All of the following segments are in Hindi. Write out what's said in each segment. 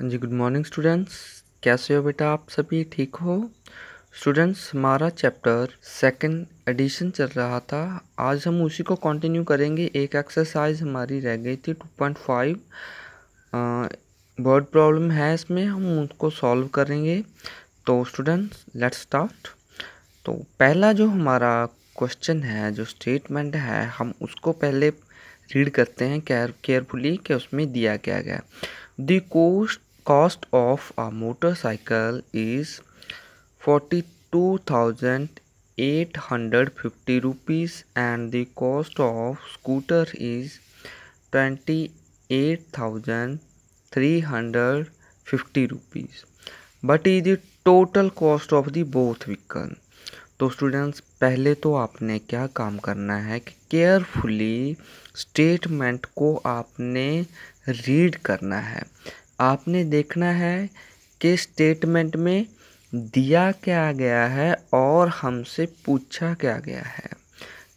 हाँ जी गुड मॉर्निंग स्टूडेंट्स कैसे हो बेटा आप सभी ठीक हो स्टूडेंट्स हमारा चैप्टर सेकंड एडिशन चल रहा था आज हम उसी को कंटिन्यू करेंगे एक एक्सरसाइज हमारी रह गई थी 2.5 वर्ड प्रॉब्लम है इसमें हम उसको सॉल्व करेंगे तो स्टूडेंट्स लेट्स स्टार्ट तो पहला जो हमारा क्वेश्चन है जो स्टेटमेंट है हम उसको पहले रीड करते हैं केयरफुली कि उसमें दिया क्या गया the cost cost of a motorcycle is 42,850 rupees and the cost of scooter is 28,350 rupees. But is the total cost of the both vehicle तो स्टूडेंट्स पहले तो आपने क्या काम करना है कि केयरफुली स्टेटमेंट को आपने रीड करना है आपने देखना है कि स्टेटमेंट में दिया क्या गया है और हमसे पूछा क्या गया है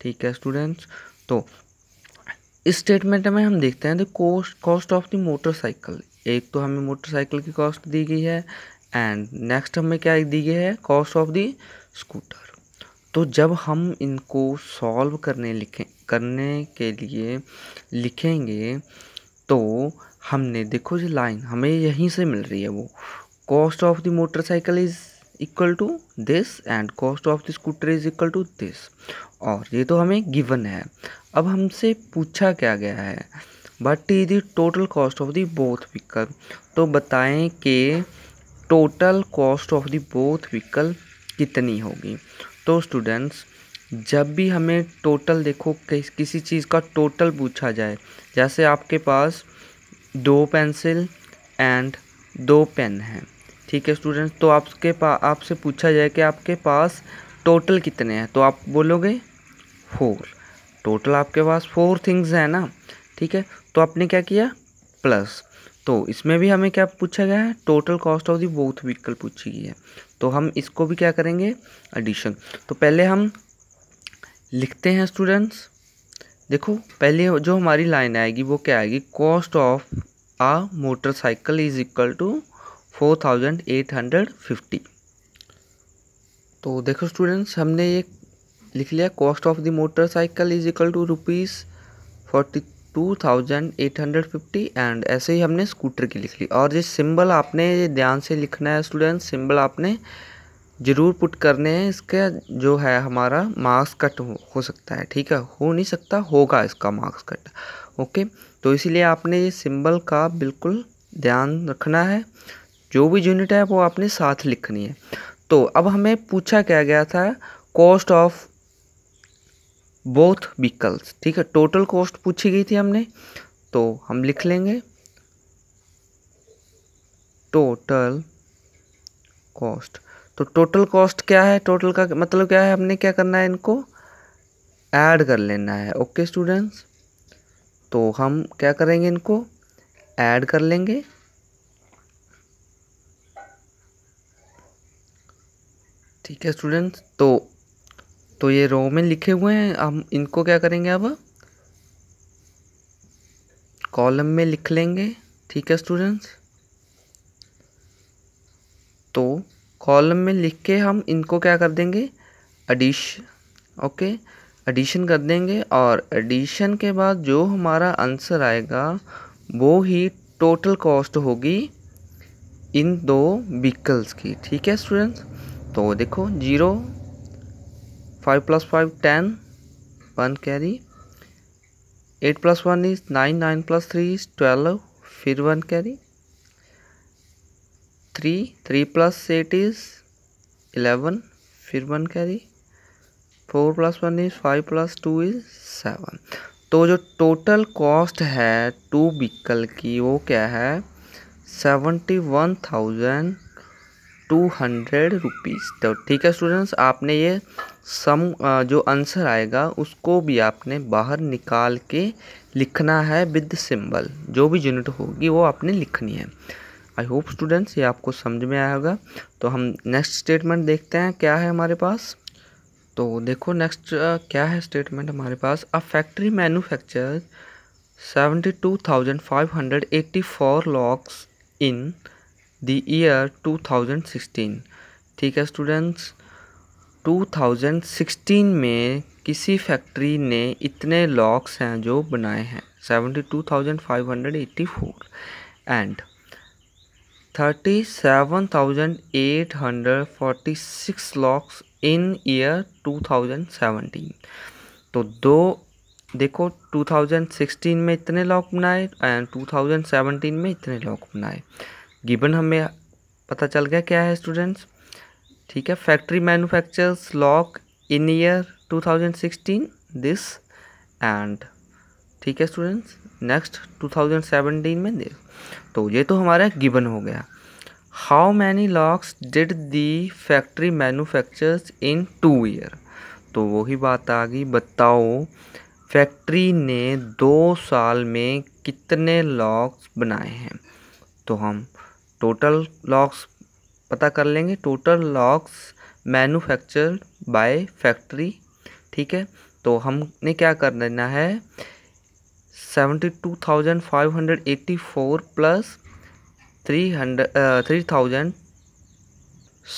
ठीक है स्टूडेंट्स तो इस स्टेटमेंट में हम देखते हैं the cost cost of the motorcycle एक तो हमें मोटरसाइकिल की कॉस्ट दी गई है एंड नेक्स्ट हमें क्या दी गई है कॉस्ट ऑफ द स्कूटर तो जब हम इनको सॉल्व करने लिखें करने के लिए लिखेंगे तो हमने देखो जी लाइन हमें यहीं से मिल रही है वो cost of the motorcycle is equal to this and cost of the scooter is equal to this और ये तो हमें गिवन है अब हमसे पूछा क्या गया है but is the total cost of the both vehicle तो बताएं कि total cost of the both vehicle कितनी होगी तो स्टूडेंट्स जब भी हमें टोटल देखो किसी चीज़ का टोटल पूछा जाए जैसे आपके पास दो पेंसिल एंड दो पेन हैं ठीक है स्टूडेंट्स तो आपके पास आपसे पूछा जाए कि आपके पास टोटल कितने हैं तो आप बोलोगे फोर टोटल आपके पास फोर थिंग्स हैं ना ठीक है तो आपने क्या किया प्लस तो इसमें भी हमें क्या पूछा गया है total cost of the both vehicle पूछी गई है तो हम इसको भी क्या करेंगे एडिशन तो पहले हम लिखते हैं स्टूडेंट्स देखो पहले जो हमारी लाइन आएगी वो क्या आएगी cost of a motorcycle is equal to 4850 तो देखो स्टूडेंट्स हमने ये लिख लिया cost of the motorcycle is equal to rupees forty two thousand eight hundred fifty and ऐसे ही हमने स्कूटर की लिख ली और ये सिंबल आपने ये ध्यान से लिखना है स्टूडेंट सिंबल आपने ज़रूर पुट करने हैं इसका जो है हमारा मार्क्स कट हो, हो सकता है ठीक है हो नहीं सकता होगा इसका मार्क्स कट ओके तो इसीलिए आपने ये सिंबल का बिल्कुल ध्यान रखना है जो भी यूनिट है वो आपने साथ लिखनी है तो अब हमें पूछा क्या गया था कॉस्ट ऑफ बोथ व्हीकल्स ठीक है टोटल कॉस्ट पूछी गई थी हमने तो हम लिख लेंगे टोटल कॉस्ट तो टोटल कॉस्ट क्या है टोटल का मतलब क्या है हमने क्या करना है इनको ऐड कर लेना है ओके स्टूडेंट्स तो हम क्या करेंगे इनको ऐड कर लेंगे ठीक है स्टूडेंट्स तो तो ये रो में लिखे हुए हैं हम इनको क्या करेंगे अब कॉलम में लिख लेंगे ठीक है स्टूडेंट्स तो कॉलम में लिख के हम इनको क्या कर देंगे अडिश ओके एडिशन कर देंगे और एडिशन के बाद जो हमारा आंसर आएगा वो ही टोटल कॉस्ट होगी इन दो व्हीकल्स की ठीक है स्टूडेंट्स तो देखो zero five plus five ten one carry eight plus one is nine nine plus three is twelve फिर one carry three three plus eight is eleven फिर one carry four plus one is five plus two is seven तो जो टोटल कॉस्ट है टू व्हीकल की वो क्या है seventy one thousand two hundred rupees तो ठीक है स्टूडेंट्स आपने ये सम जो आंसर आएगा उसको भी आपने बाहर निकाल के लिखना है विद सिंबल जो भी यूनिट होगी वो आपने लिखनी है आई होप स्टूडेंट्स ये आपको समझ में आएगा तो हम नेक्स्ट स्टेटमेंट देखते हैं क्या है हमारे पास तो देखो नेक्स्ट क्या है स्टेटमेंट हमारे पास a factory manufacture seventy two thousand five hundred eighty four locks in the year two thousand sixteen ठीक है स्टूडेंट्स टू थाउजेंड सिक्सटीन में किसी फैक्ट्री ने इतने लॉक्स हैं जो बनाए हैं seventy two thousand five hundred eighty four and thirty seven thousand eight hundred forty six locks in year 2017 तो दो देखो 2016 में इतने लॉक बनाए एंड 2017 में इतने लॉक बनाए गिबन हमें पता चल गया क्या है स्टूडेंट्स ठीक है factory manufactures lock in year 2016 this and ठीक है स्टूडेंट्स नेक्स्ट 2017 में दिस तो ये तो हमारा गिबन हो गया how many locks did the factory manufacture in two year तो वही बात आ गई बताओ फैक्ट्री ने दो साल में कितने लॉक्स बनाए हैं तो हम टोटल लॉक्स पता कर लेंगे total locks manufacture by factory ठीक है तो हमने क्या कर देना है seventy two thousand five hundred eighty four plus three hundred three thousand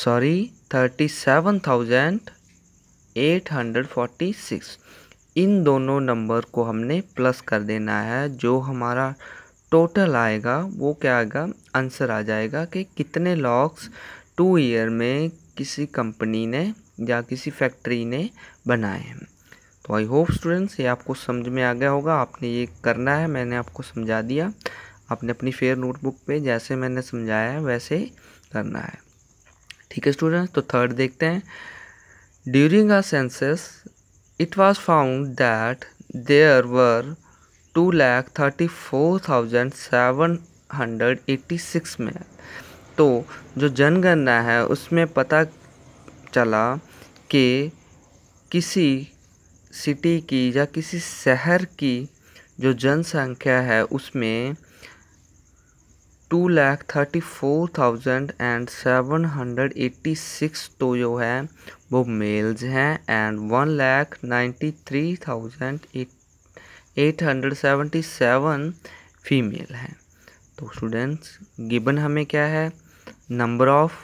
sorry thirty seven thousand eight hundred forty six in दोनों नंबर को हमने प्लस कर देना है जो हमारा टोटल आएगा वो क्या आएगा आंसर आ जाएगा कि कितने लॉक्स टू ईयर में किसी कंपनी ने या किसी फैक्ट्री ने बनाए हैं तो आई होप स्टूडेंट्स ये आपको समझ में आ गया होगा आपने ये करना है मैंने आपको समझा दिया आपने अपनी फेयर नोटबुक पे जैसे मैंने समझाया है वैसे ही करना है ठीक है स्टूडेंट तो थर्ड देखते हैं during a lakh thirty four thousand seven hundred eighty six में तो जो जनगणना है उसमें पता चला कि किसी सिटी की या किसी शहर की जो जनसंख्या है उसमें two lakh thirty four thousand and seven hundred eighty six तो जो है वो मेल्स हैं and one lakh ninety three thousand eight hundred seventy seven female हैं तो स्टूडेंट्स गिबन हमें क्या है number of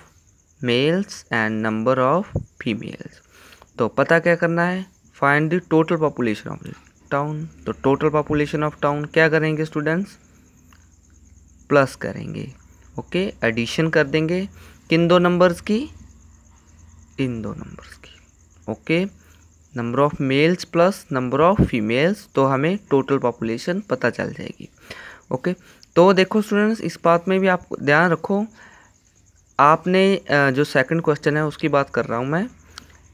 males and number of females तो पता क्या करना है find the total population of town तो टोटल पॉपुलेशन ऑफ टाउन क्या करेंगे स्टूडेंट्स प्लस करेंगे ओके एडिशन कर देंगे किन दो नंबर्स की इन दो नंबर्स की okay number of males plus number of females तो हमें टोटल पॉपुलेशन पता चल जाएगी ओके तो देखो स्टूडेंट्स इस बात में भी आप ध्यान रखो आपने जो सेकंड क्वेश्चन है उसकी बात कर रहा हूँ मैं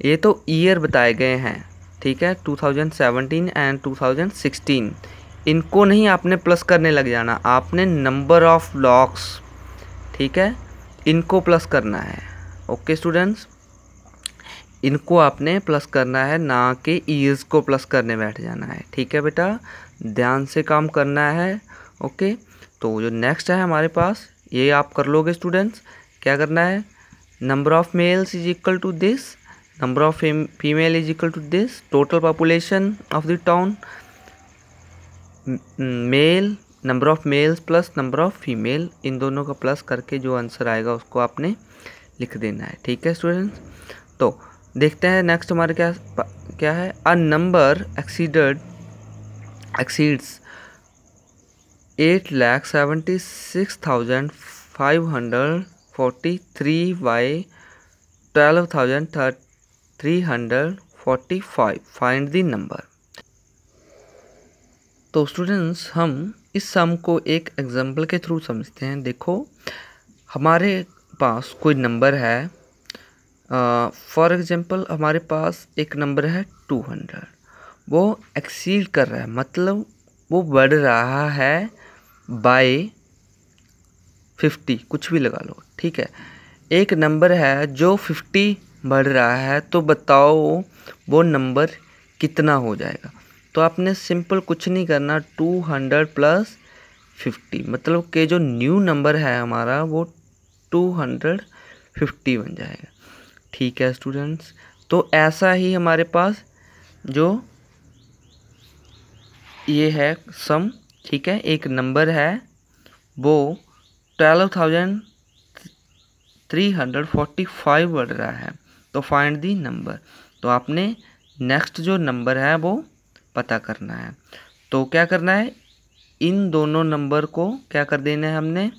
ये तो ईयर बताए गए हैं ठीक है 2017 एंड इनको नहीं आपने प्लस करने लग जाना आपने नंबर ऑफ ब्लॉक्स ठीक है इनको प्लस करना है ओके स्टूडेंट्स इनको आपने प्लस करना है ना कि ईयर्स को प्लस करने बैठ जाना है ठीक है बेटा ध्यान से काम करना है ओके तो जो नेक्स्ट है हमारे पास ये आप कर लोगे स्टूडेंट्स क्या करना है number of males is equal to this number of female is equal to this total population of the town male number of males plus number of female इन दोनों का प्लस करके जो आंसर आएगा उसको आपने लिख देना है ठीक है स्टूडेंट्स तो देखते हैं नेक्स्ट हमारे क्या क्या है uh number exceeded exceeds eight lakh seventy six thousand five hundred forty three by twelve thousand थर्ट three hundred forty five find the number तो स्टूडेंट्स हम इस सम को एक एग्जाम्पल के थ्रू समझते हैं देखो हमारे पास कोई नंबर है फॉर uh, एग्ज़ाम्पल हमारे पास एक नंबर है टू हंड्रेड वो एक्सीड कर रहा है मतलब वो बढ़ रहा है बाय फिफ्टी कुछ भी लगा लो ठीक है एक नंबर है जो फिफ्टी बढ़ रहा है तो बताओ वो नंबर कितना हो जाएगा तो आपने सिंपल कुछ नहीं करना टू हंड्रेड प्लस फिफ्टी मतलब के जो न्यू नंबर है हमारा वो टू हंड्रेड फिफ्टी बन जाएगा ठीक है स्टूडेंट्स तो ऐसा ही हमारे पास जो ये है सम ठीक है एक नंबर है वो twelve thousand three hundred forty five बढ़ रहा है तो फाइंड दी नंबर तो आपने नेक्स्ट जो नंबर है वो पता करना है तो क्या करना है इन दोनों नंबर को क्या कर देना है हमने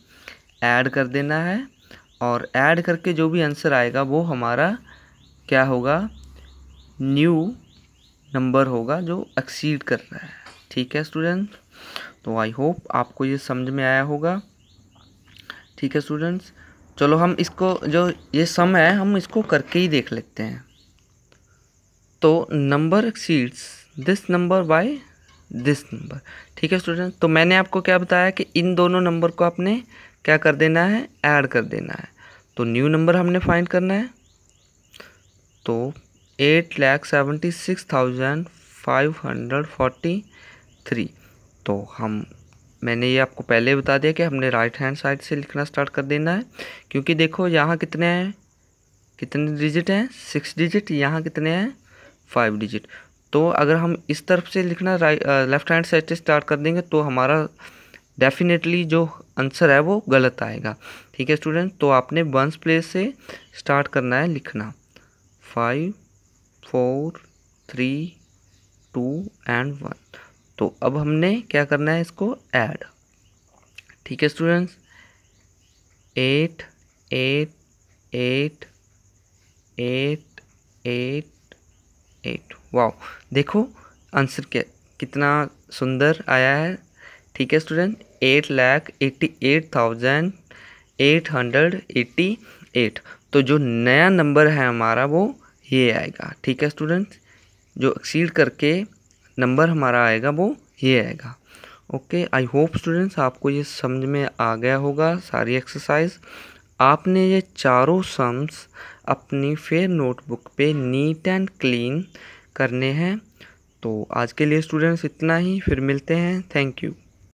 ऐड कर देना है और ऐड करके जो भी आंसर आएगा वो हमारा क्या होगा न्यू नंबर होगा जो एक्सीड कर रहा है ठीक है स्टूडेंट तो आई होप आपको ये समझ में आया होगा ठीक है स्टूडेंट्स चलो हम इसको जो ये सम है हम इसको करके ही देख लेते हैं तो number exceeds this number by this number ठीक है स्टूडेंट तो मैंने आपको क्या बताया कि इन दोनों नंबर को आपने क्या कर देना है ऐड कर देना है तो न्यू नंबर हमने फाइंड करना है तो eight lakh seventy six thousand five hundred forty three तो हम मैंने ये आपको पहले बता दिया कि हमने राइट हैंड साइड से लिखना स्टार्ट कर देना है क्योंकि देखो यहाँ कितने हैं कितने डिजिट हैं सिक्स डिजिट यहाँ कितने हैं फाइव डिजिट तो अगर हम इस तरफ से लिखना लेफ्ट हैंड साइड से स्टार्ट कर देंगे तो हमारा डेफिनेटली जो आंसर है वो गलत आएगा ठीक है स्टूडेंट तो आपने वंस प्लेस से स्टार्ट करना है लिखना five four three two and one तो अब हमने क्या करना है इसको ऐड ठीक है students eight eight eight eight eight eight wow देखो आंसर क्या कितना सुंदर आया है ठीक है student eight lakh eighty eight thousand eight hundred eighty eight तो जो नया नंबर है हमारा वो ये आएगा ठीक है स्टूडेंट जो एक्सीड करके नंबर हमारा आएगा वो ये आएगा ओके आई होप स्टूडेंट्स आपको ये समझ में आ गया होगा सारी एक्सरसाइज आपने ये चारों सम्स अपनी फेयर नोटबुक पे नीट एंड क्लीन करने हैं तो आज के लिए स्टूडेंट्स इतना ही फिर मिलते हैं थैंक यू